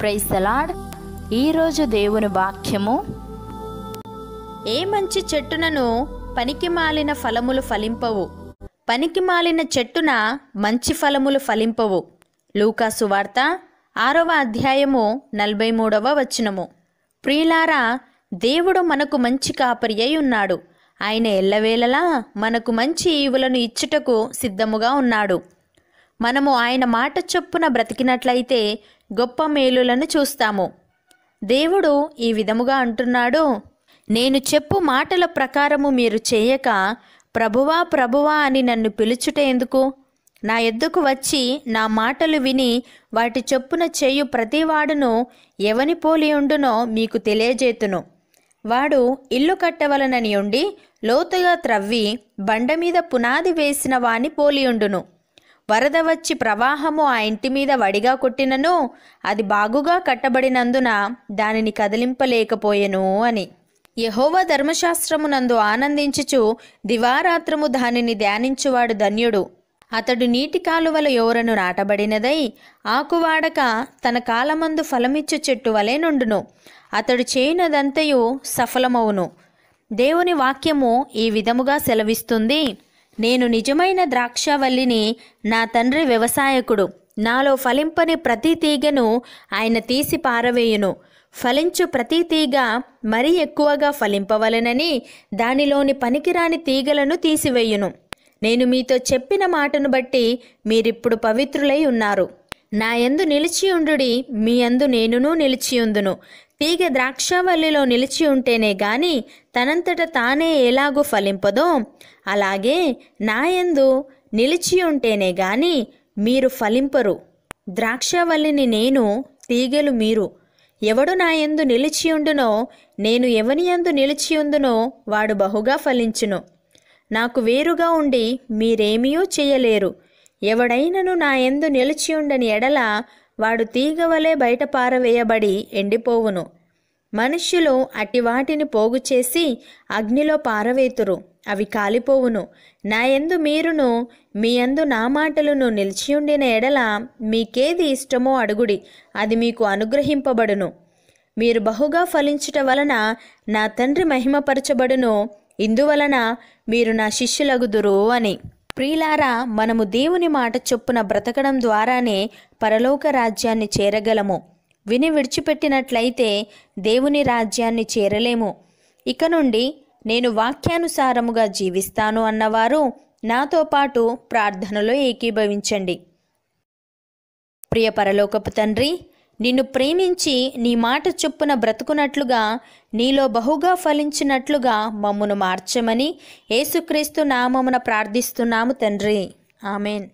praise salad ఈరోజు దేవుని వాక్యము ఏ మంచి చెట్టునను పనికి మాలిన ఫలములు ఫలింపవు పనికి మాలిన చెట్టున మంచి ఫలములు ఫలింపవు లూకాసు వార్త ఆరవ అధ్యాయము నలభై మూడవ వచనము ప్రియులారా దేవుడు మనకు మంచి కాపరి అయి ఉన్నాడు ఆయన ఎల్లవేళలా మనకు మంచి ఈవులను ఇచ్చుటకు సిద్ధముగా ఉన్నాడు మనము ఆయన మాట చొప్పున బ్రతికినట్లయితే గొప్ప మేలులను చూస్తాము దేవుడు ఈ విధముగా అంటున్నాడు నేను చెప్పు మాటల ప్రకారము మీరు చేయక ప్రభువా ప్రభువా అని నన్ను పిలుచుట ఎందుకు నా ఎద్దుకు వచ్చి నా మాటలు విని వాటి చొప్పున చేయు ప్రతివాడును ఎవని పోలి ఉండునో మీకు తెలియజేతును వాడు ఇల్లు కట్టవలనని ఉండి లోతుగా త్రవ్వి బండ మీద పునాది వేసిన వాని పోలియుండును వరద వచ్చి ప్రవాహము ఆ ఇంటి మీద వడిగా కొట్టినను అది బాగుగా కట్టబడినందున దానిని కదిలింపలేకపోయెను అని యహోవ ధర్మశాస్త్రమునందు ఆనందించుచు దివారాత్రము దానిని ధ్యానించువాడు ధన్యుడు అతడు నీటి కాలువల యోరను నాటబడినదై ఆకువాడక తన కాలమందు ఫలమిచ్చు చెట్టు వలె నుండును అతడు చేయనదంతయు సఫలమవును దేవుని వాక్యము ఈ విధముగా సెలవిస్తుంది నేను నిజమైన ద్రాక్షవల్లిని నా తండ్రి వ్యవసాయకుడు నాలో ఫలింపని ప్రతి తీగను ఆయన తీసి పారవేయును ఫలించు ప్రతి తీగ మరీ ఎక్కువగా ఫలింపవలనని దానిలోని పనికిరాని తీగలను తీసివేయును నేను మీతో చెప్పిన మాటను బట్టి మీరిప్పుడు పవిత్రులై ఉన్నారు నా యందు నిలిచియుండుడి మీ యందు నేనునూ నిలిచియుందును తీగ ద్రాక్షవల్లిలో నిలిచి ఉంటేనే గాని తనంతట తానే ఎలాగూ ఫలింపదో అలాగే నాయందు నిలిచి ఉంటేనే గాని మీరు ఫలింపరు ద్రాక్షవల్లిని నేను తీగలు మీరు ఎవడు నాయందు నిలిచియుండునో నేను ఎవనియందు నిలిచియుందునో వాడు బహుగా ఫలించును నాకు వేరుగా ఉండి మీరేమీయూ చేయలేరు ఎవడైనను నా ఎందు నిలిచియుండని ఎడల వాడు తీగవలే బయట పారవేయబడి ఎండిపోవును మనుష్యులు అటివాటిని పోగు చేసి అగ్నిలో పారవేతురు అవి కాలిపోవును నా ఎందు మీరును మీ యందు నా మాటలను నిలిచియుండిన ఎడల మీకేది ఇష్టమో అడుగుడి అది మీకు అనుగ్రహింపబడును మీరు బహుగా ఫలించుట వలన నా తండ్రి మహిమపరచబడును ఇందువలన మీరు నా శిష్యులగుదురు అని ప్రియులారా మనము దేవుని మాట చొప్పున బ్రతకడం ద్వారానే పరలోక రాజ్యాన్ని చేరగలము విని విడిచిపెట్టినట్లయితే దేవుని రాజ్యాన్ని చేరలేము ఇక నుండి నేను వాక్యానుసారముగా జీవిస్తాను అన్నవారు నాతో పాటు ప్రార్థనలో ఏకీభవించండి ప్రియ పరలోకపు తండ్రి నిన్ను ప్రేమించి నీ మాట చొప్పున బ్రతుకున్నట్లుగా నీలో బహుగా ఫలించినట్లుగా మమ్మను మార్చమని ఏసుక్రీస్తు నామమున ప్రార్థిస్తున్నాము తండ్రి ఆమెన్